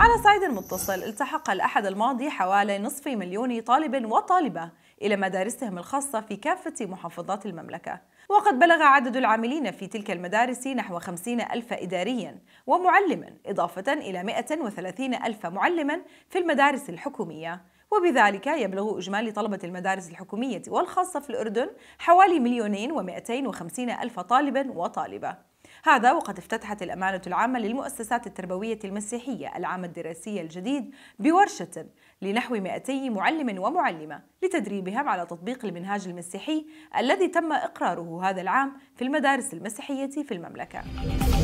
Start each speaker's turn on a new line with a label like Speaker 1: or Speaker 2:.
Speaker 1: على صعيد متصل التحق الأحد الماضي حوالي نصف مليون طالب وطالبة إلى مدارسهم الخاصة في كافة محافظات المملكة وقد بلغ عدد العاملين في تلك المدارس نحو 50 ألف إداريا ومعلما إضافة إلى 130 ألف معلما في المدارس الحكومية وبذلك يبلغ إجمالي طلبة المدارس الحكومية والخاصة في الأردن حوالي مليونين ومائتين وخمسين ألف طالب وطالبة هذا وقد افتتحت الأمانة العامة للمؤسسات التربوية المسيحية العام الدراسي الجديد بورشة لنحو 200 معلم ومعلمة لتدريبهم على تطبيق المنهاج المسيحي الذي تم إقراره هذا العام في المدارس المسيحية في المملكة